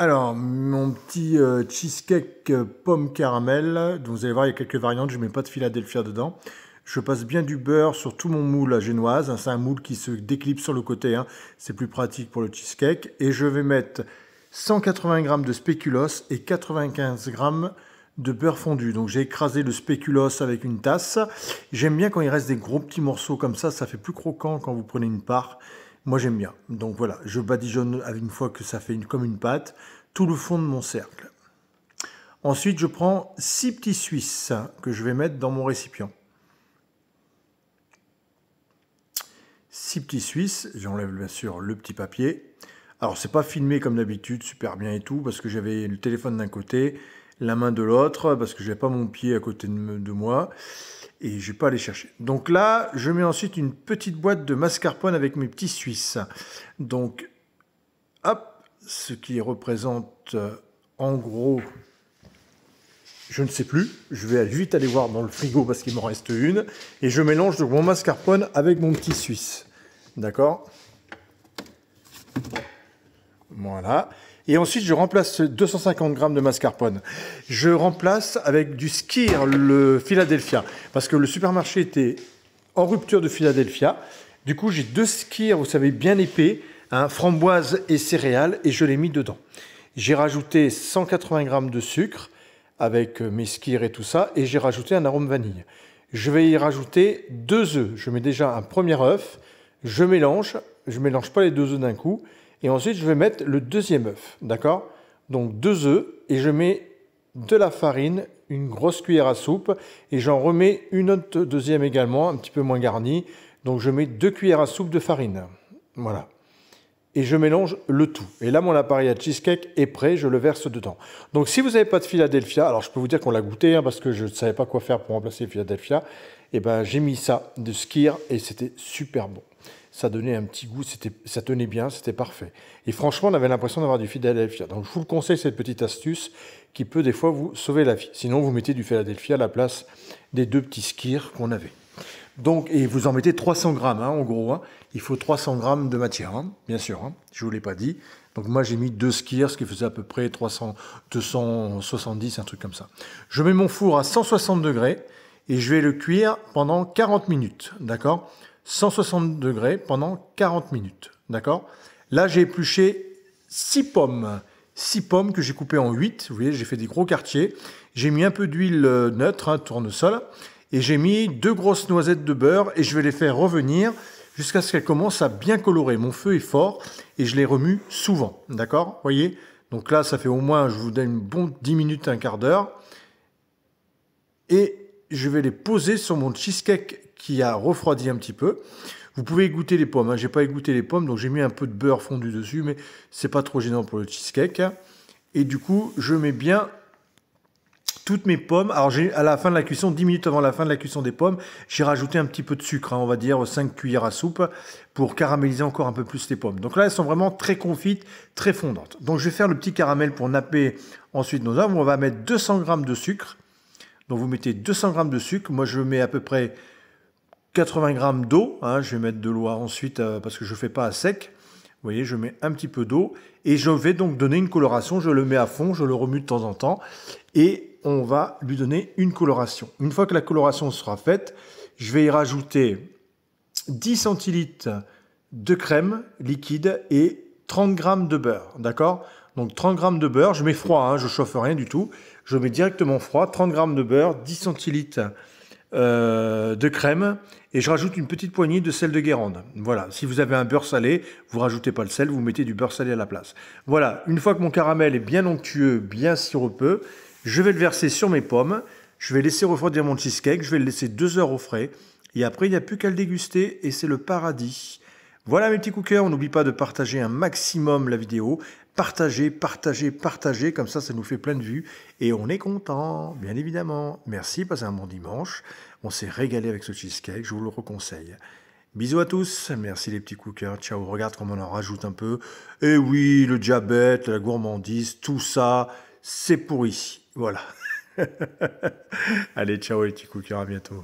Alors, mon petit euh, cheesecake euh, pomme caramel, dont vous allez voir, il y a quelques variantes, je ne mets pas de Philadelphia dedans. Je passe bien du beurre sur tout mon moule à génoise, hein, c'est un moule qui se déclipse sur le côté, hein. c'est plus pratique pour le cheesecake. Et je vais mettre 180 g de spéculos et 95 g de beurre fondu. Donc j'ai écrasé le spéculos avec une tasse. J'aime bien quand il reste des gros petits morceaux comme ça, ça fait plus croquant quand vous prenez une part. Moi, j'aime bien. Donc voilà, je badigeonne une fois que ça fait une, comme une pâte tout le fond de mon cercle. Ensuite, je prends six petits suisses que je vais mettre dans mon récipient. 6 petits suisses, j'enlève bien sûr le petit papier. Alors, c'est pas filmé comme d'habitude, super bien et tout, parce que j'avais le téléphone d'un côté la main de l'autre parce que je pas mon pied à côté de, moi et je vais pas aller chercher. Donc là, je mets ensuite une petite boîte de mascarpone avec mes petits Suisses. Donc, hop, ce qui représente euh, en gros, je ne sais plus. Je vais vite aller voir dans le frigo parce qu'il m'en reste une. Et je mélange donc mon mascarpone avec mon petit Suisse. D'accord voilà. Et ensuite, je remplace 250 grammes de mascarpone. Je remplace avec du skir le Philadelphia. Parce que le supermarché était en rupture de Philadelphia. Du coup, j'ai deux skirs, vous savez, bien épais, hein, framboise et céréales, et je l'ai mis dedans. J'ai rajouté 180 grammes de sucre avec euh, mes skirs et tout ça, et j'ai rajouté un arôme vanille. Je vais y rajouter deux œufs. Je mets déjà un premier œuf, je mélange, je mélange pas les deux œufs d'un coup, et ensuite, je vais mettre le deuxième œuf, d'accord Donc deux œufs et je mets de la farine, une grosse cuillère à soupe et j'en remets une autre deuxième également, un petit peu moins garnie. Donc je mets deux cuillères à soupe de farine. Voilà. Et je mélange le tout. Et là, mon appareil à cheesecake est prêt, je le verse dedans. Donc si vous n'avez pas de Philadelphia, alors je peux vous dire qu'on l'a goûté hein, parce que je ne savais pas quoi faire pour remplacer Philadelphia, et eh ben j'ai mis ça de skir et c'était super bon ça donnait un petit goût, ça tenait bien, c'était parfait. Et franchement, on avait l'impression d'avoir du Philadelphia. Donc je vous le conseille, cette petite astuce qui peut des fois vous sauver la vie. Sinon, vous mettez du Philadelphia à la place des deux petits skirs qu'on avait. Donc, et vous en mettez 300 grammes, hein, en gros. Hein. Il faut 300 grammes de matière, hein, bien sûr. Hein. je ne vous l'ai pas dit. Donc moi, j'ai mis deux skirs, ce qui faisait à peu près 300, 270, un truc comme ça. Je mets mon four à 160 degrés et je vais le cuire pendant 40 minutes, d'accord 160 degrés pendant 40 minutes. D'accord Là, j'ai épluché 6 pommes. 6 pommes que j'ai coupées en 8. Vous voyez, j'ai fait des gros quartiers. J'ai mis un peu d'huile euh, neutre, un hein, tournesol. Et j'ai mis deux grosses noisettes de beurre et je vais les faire revenir jusqu'à ce qu'elles commencent à bien colorer. Mon feu est fort et je les remue souvent. D'accord Vous voyez Donc là, ça fait au moins, je vous donne une bonne 10 minutes, un quart d'heure. Et je vais les poser sur mon cheesecake qui a refroidi un petit peu. Vous pouvez égoutter les pommes. Hein. J'ai pas égoutté les pommes, donc j'ai mis un peu de beurre fondu dessus, mais c'est pas trop gênant pour le cheesecake. Et du coup, je mets bien toutes mes pommes. Alors à la fin de la cuisson, 10 minutes avant la fin de la cuisson des pommes, j'ai rajouté un petit peu de sucre, hein, on va dire 5 cuillères à soupe, pour caraméliser encore un peu plus les pommes. Donc là, elles sont vraiment très confites, très fondantes. Donc je vais faire le petit caramel pour napper ensuite nos oeufs. On va mettre 200 g de sucre. Donc vous mettez 200 g de sucre. Moi, je mets à peu près 80 g d'eau. Hein, je vais mettre de l'eau ensuite euh, parce que je ne fais pas à sec. Vous voyez, je mets un petit peu d'eau et je vais donc donner une coloration. Je le mets à fond, je le remue de temps en temps et on va lui donner une coloration. Une fois que la coloration sera faite, je vais y rajouter 10 centilitres de crème liquide et 30 g de beurre, d'accord Donc 30 g de beurre, je mets froid, je hein, je chauffe rien du tout. Je mets directement froid, 30 g de beurre, 10 centilitres euh, de crème et je rajoute une petite poignée de sel de Guérande. Voilà, si vous avez un beurre salé, vous rajoutez pas le sel, vous mettez du beurre salé à la place. Voilà, une fois que mon caramel est bien onctueux, bien sirupeux, je vais le verser sur mes pommes, je vais laisser refroidir mon cheesecake, je vais le laisser deux heures au frais et après il n'y a plus qu'à le déguster et c'est le paradis. Voilà mes petits cookers, n'oublie pas de partager un maximum la vidéo. Partagez, partagez, partagez, comme ça ça nous fait plein de vues et on est content, bien évidemment. Merci, passez un bon dimanche. On s'est régalé avec ce cheesecake, je vous le reconseille. Bisous à tous, merci les petits cookers, ciao, regarde comment on en rajoute un peu. Et eh oui, le diabète, la gourmandise, tout ça, c'est pourri. Voilà. Allez, ciao les petits cookers, à bientôt.